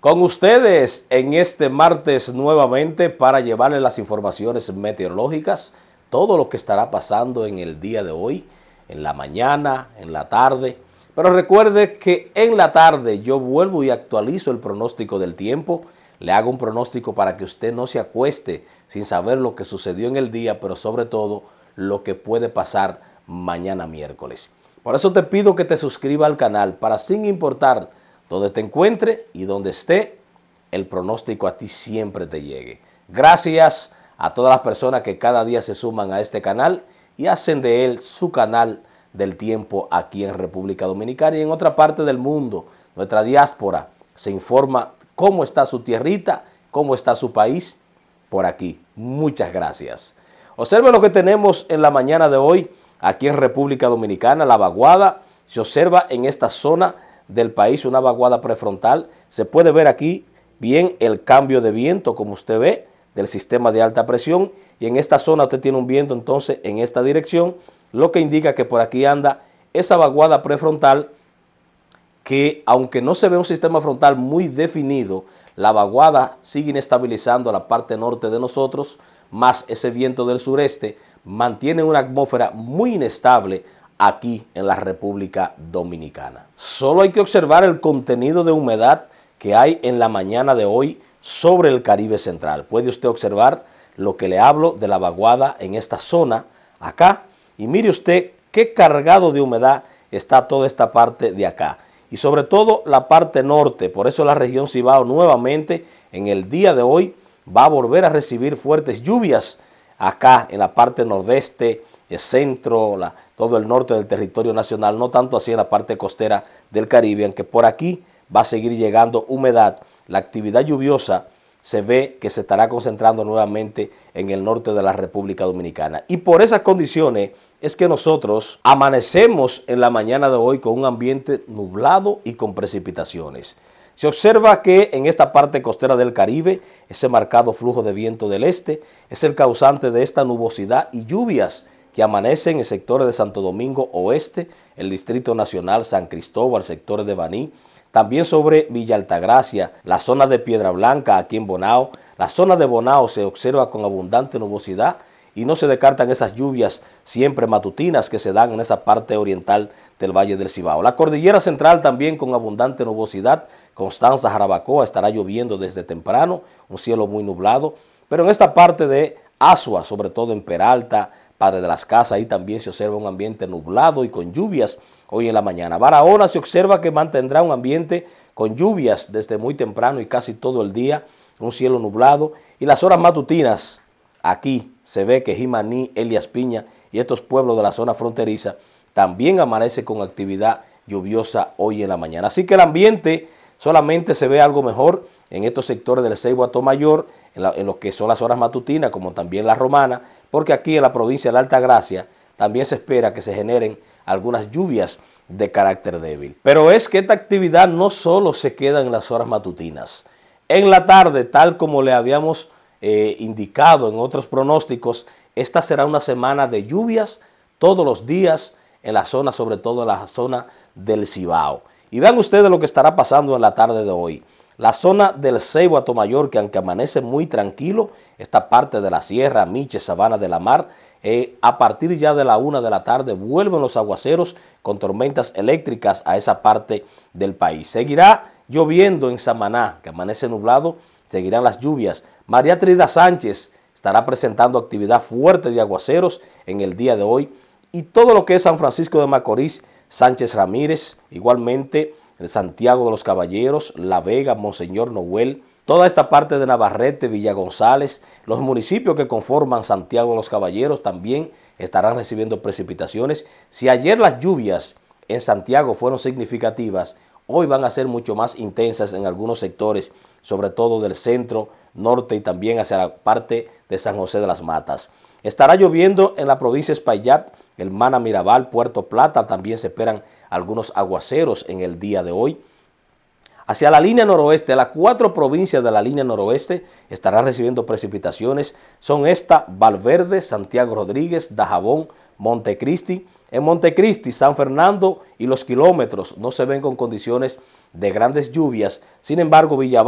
Con ustedes en este martes nuevamente para llevarles las informaciones meteorológicas, todo lo que estará pasando en el día de hoy, en la mañana, en la tarde. Pero recuerde que en la tarde yo vuelvo y actualizo el pronóstico del tiempo. Le hago un pronóstico para que usted no se acueste sin saber lo que sucedió en el día, pero sobre todo lo que puede pasar mañana miércoles. Por eso te pido que te suscribas al canal para sin importar donde te encuentre y donde esté, el pronóstico a ti siempre te llegue. Gracias a todas las personas que cada día se suman a este canal y hacen de él su canal del tiempo aquí en República Dominicana y en otra parte del mundo. Nuestra diáspora se informa cómo está su tierrita, cómo está su país por aquí. Muchas gracias. Observe lo que tenemos en la mañana de hoy aquí en República Dominicana, la vaguada se observa en esta zona del país, una vaguada prefrontal. Se puede ver aquí bien el cambio de viento, como usted ve, del sistema de alta presión. Y en esta zona usted tiene un viento entonces en esta dirección, lo que indica que por aquí anda esa vaguada prefrontal que aunque no se ve un sistema frontal muy definido, la vaguada sigue inestabilizando la parte norte de nosotros, más ese viento del sureste mantiene una atmósfera muy inestable aquí en la República Dominicana. Solo hay que observar el contenido de humedad que hay en la mañana de hoy sobre el Caribe Central. Puede usted observar lo que le hablo de la vaguada en esta zona acá y mire usted qué cargado de humedad está toda esta parte de acá y sobre todo la parte norte. Por eso la región Cibao nuevamente en el día de hoy va a volver a recibir fuertes lluvias acá en la parte nordeste, el centro, la, todo el norte del territorio nacional, no tanto así en la parte costera del Caribe, aunque por aquí va a seguir llegando humedad. La actividad lluviosa se ve que se estará concentrando nuevamente en el norte de la República Dominicana. Y por esas condiciones es que nosotros amanecemos en la mañana de hoy con un ambiente nublado y con precipitaciones. Se observa que en esta parte costera del Caribe, ese marcado flujo de viento del este es el causante de esta nubosidad y lluvias que amanece en el sector de Santo Domingo Oeste, el Distrito Nacional San Cristóbal, sector de Baní, también sobre Villa Altagracia, la zona de Piedra Blanca aquí en Bonao. La zona de Bonao se observa con abundante nubosidad y no se descartan esas lluvias siempre matutinas que se dan en esa parte oriental del Valle del Cibao. La cordillera central también con abundante nubosidad. Constanza Jarabacoa estará lloviendo desde temprano, un cielo muy nublado. Pero en esta parte de Asua, sobre todo en Peralta, Padre de las Casas, ahí también se observa un ambiente nublado y con lluvias hoy en la mañana. Barahona se observa que mantendrá un ambiente con lluvias desde muy temprano y casi todo el día, un cielo nublado. Y las horas matutinas, aquí se ve que Jimaní, Elias Piña y estos pueblos de la zona fronteriza también amanece con actividad lluviosa hoy en la mañana. Así que el ambiente solamente se ve algo mejor en estos sectores del Seibo Mayor en, lo que son las horas matutinas, como también las romanas, porque aquí en la provincia de la Alta Gracia también se espera que se generen algunas lluvias de carácter débil. Pero es que esta actividad no solo se queda en las horas matutinas. En la tarde, tal como le habíamos eh, indicado en otros pronósticos, esta será una semana de lluvias todos los días en la zona, sobre todo en la zona del Cibao. Y vean ustedes lo que estará pasando en la tarde de hoy. La zona del Ceibo Mayor que aunque amanece muy tranquilo, esta parte de la sierra, Miche, Sabana de la Mar, eh, a partir ya de la una de la tarde vuelven los aguaceros con tormentas eléctricas a esa parte del país. Seguirá lloviendo en Samaná, que amanece nublado, seguirán las lluvias. María Trida Sánchez estará presentando actividad fuerte de aguaceros en el día de hoy. Y todo lo que es San Francisco de Macorís, Sánchez Ramírez, igualmente Santiago de los Caballeros, La Vega, Monseñor Noel, toda esta parte de Navarrete, Villa González, los municipios que conforman Santiago de los Caballeros también estarán recibiendo precipitaciones. Si ayer las lluvias en Santiago fueron significativas, hoy van a ser mucho más intensas en algunos sectores, sobre todo del centro, norte y también hacia la parte de San José de las Matas. Estará lloviendo en la provincia de Espaillat, Mana Mirabal, Puerto Plata, también se esperan algunos aguaceros en el día de hoy. Hacia la línea noroeste, las cuatro provincias de la línea noroeste estarán recibiendo precipitaciones. Son esta, Valverde, Santiago Rodríguez, Dajabón, Montecristi. En Montecristi, San Fernando y los kilómetros no se ven con condiciones de grandes lluvias. Sin embargo, Villa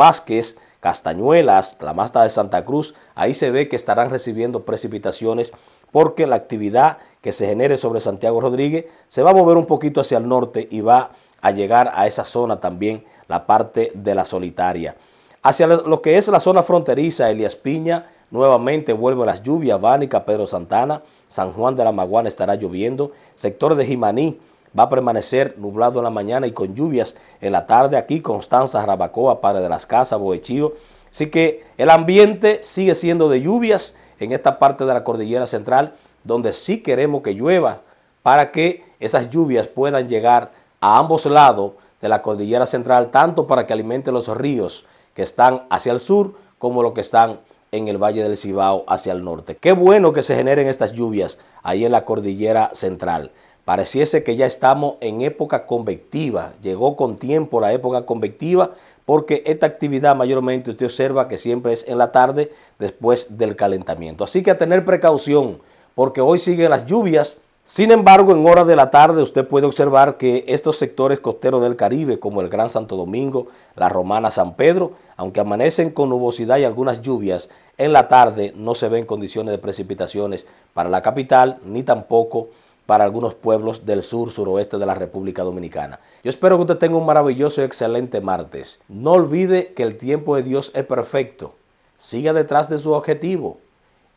Castañuelas, la Masta de Santa Cruz, ahí se ve que estarán recibiendo precipitaciones porque la actividad que se genere sobre Santiago Rodríguez, se va a mover un poquito hacia el norte y va a llegar a esa zona también, la parte de la solitaria. Hacia lo que es la zona fronteriza, Elías Piña, nuevamente vuelven las lluvias, Vánica, Pedro Santana, San Juan de la Maguana estará lloviendo, sector de Jimaní, va a permanecer nublado en la mañana y con lluvias en la tarde. Aquí Constanza, Rabacoa, Padre de las Casas, Boechío. Así que el ambiente sigue siendo de lluvias en esta parte de la cordillera central donde sí queremos que llueva, para que esas lluvias puedan llegar a ambos lados de la cordillera central, tanto para que alimente los ríos que están hacia el sur como los que están en el Valle del Cibao hacia el norte. Qué bueno que se generen estas lluvias ahí en la cordillera central. Pareciese que ya estamos en época convectiva, llegó con tiempo la época convectiva porque esta actividad mayormente usted observa que siempre es en la tarde después del calentamiento. Así que a tener precaución porque hoy siguen las lluvias. Sin embargo, en horas de la tarde usted puede observar que estos sectores costeros del Caribe, como el Gran Santo Domingo, la Romana, San Pedro, aunque amanecen con nubosidad y algunas lluvias, en la tarde no se ven condiciones de precipitaciones para la capital ni tampoco para algunos pueblos del sur suroeste de la República Dominicana. Yo espero que usted tenga un maravilloso y excelente martes. No olvide que el tiempo de Dios es perfecto. Siga detrás de su objetivo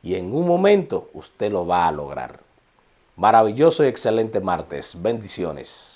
y en un momento usted lo va a lograr. Maravilloso y excelente martes. Bendiciones.